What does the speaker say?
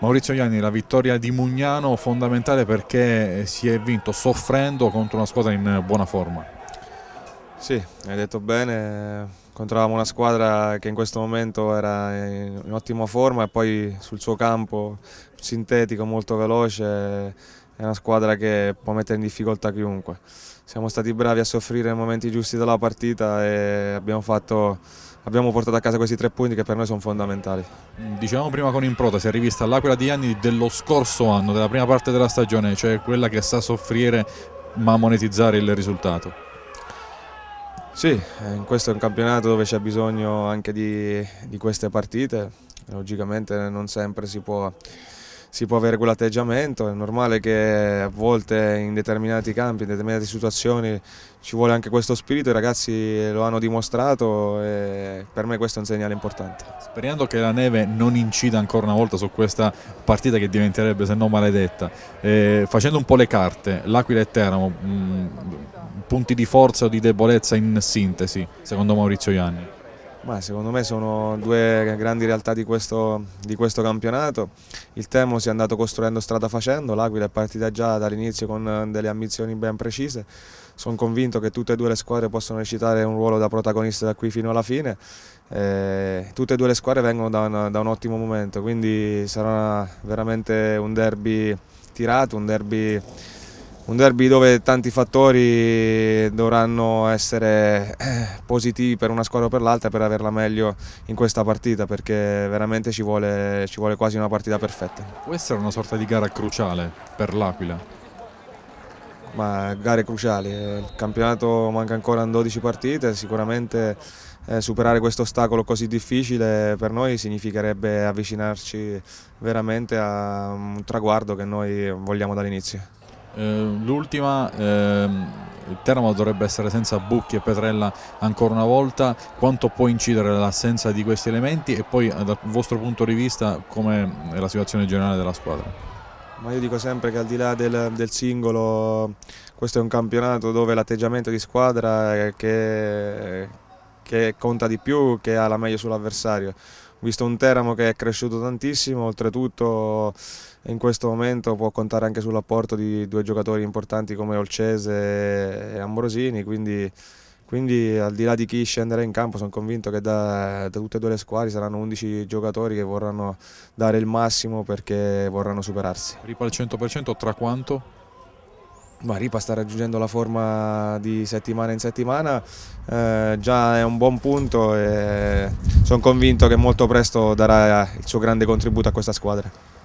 Maurizio Ianni la vittoria di Mugnano fondamentale perché si è vinto soffrendo contro una squadra in buona forma. Sì, hai detto bene, contravamo una squadra che in questo momento era in, in ottima forma e poi sul suo campo sintetico molto veloce è una squadra che può mettere in difficoltà chiunque. Siamo stati bravi a soffrire nei momenti giusti della partita e abbiamo fatto abbiamo portato a casa questi tre punti che per noi sono fondamentali. Mm, dicevamo prima con Improta, si è rivista l'Aquila di anni dello scorso anno, della prima parte della stagione, cioè quella che sa soffrire ma monetizzare il risultato. Sì, eh, in questo è un campionato dove c'è bisogno anche di, di queste partite, logicamente non sempre si può si può avere quell'atteggiamento, è normale che a volte in determinati campi, in determinate situazioni ci vuole anche questo spirito, i ragazzi lo hanno dimostrato e per me questo è un segnale importante. Sperando che la neve non incida ancora una volta su questa partita che diventerebbe se no maledetta, eh, facendo un po' le carte, l'Aquila e Teramo, mh, mm, punti di forza o di debolezza in sintesi secondo Maurizio Ianni? Ma secondo me sono due grandi realtà di questo, di questo campionato. Il Temo si è andato costruendo strada facendo, l'Aquila è partita già dall'inizio con eh, delle ambizioni ben precise. Sono convinto che tutte e due le squadre possono recitare un ruolo da protagonista da qui fino alla fine. Eh, tutte e due le squadre vengono da un, da un ottimo momento, quindi sarà veramente un derby tirato, un derby un derby dove tanti fattori dovranno essere eh, positivi per una squadra o per l'altra per averla meglio in questa partita perché veramente ci vuole, ci vuole quasi una partita perfetta. Può essere una sorta di gara cruciale per l'Aquila? Ma gare cruciali, eh, il campionato manca ancora in 12 partite, sicuramente eh, superare questo ostacolo così difficile per noi significherebbe avvicinarci veramente a un traguardo che noi vogliamo dall'inizio. Eh, l'ultima ehm, il Teramo dovrebbe essere senza Bucchi e Petrella ancora una volta, quanto può incidere l'assenza di questi elementi e poi eh, dal vostro punto di vista come è la situazione generale della squadra? Ma io dico sempre che al di là del, del singolo questo è un campionato dove l'atteggiamento di squadra è che, che conta di più, che ha la meglio sull'avversario visto un Teramo che è cresciuto tantissimo, oltretutto in questo momento può contare anche sull'apporto di due giocatori importanti come Olcese e Ambrosini, quindi, quindi al di là di chi scenderà in campo sono convinto che da, da tutte e due le squadre saranno 11 giocatori che vorranno dare il massimo perché vorranno superarsi. Ripa al 100% tra quanto? Ma Ripa sta raggiungendo la forma di settimana in settimana, eh, già è un buon punto e sono convinto che molto presto darà il suo grande contributo a questa squadra.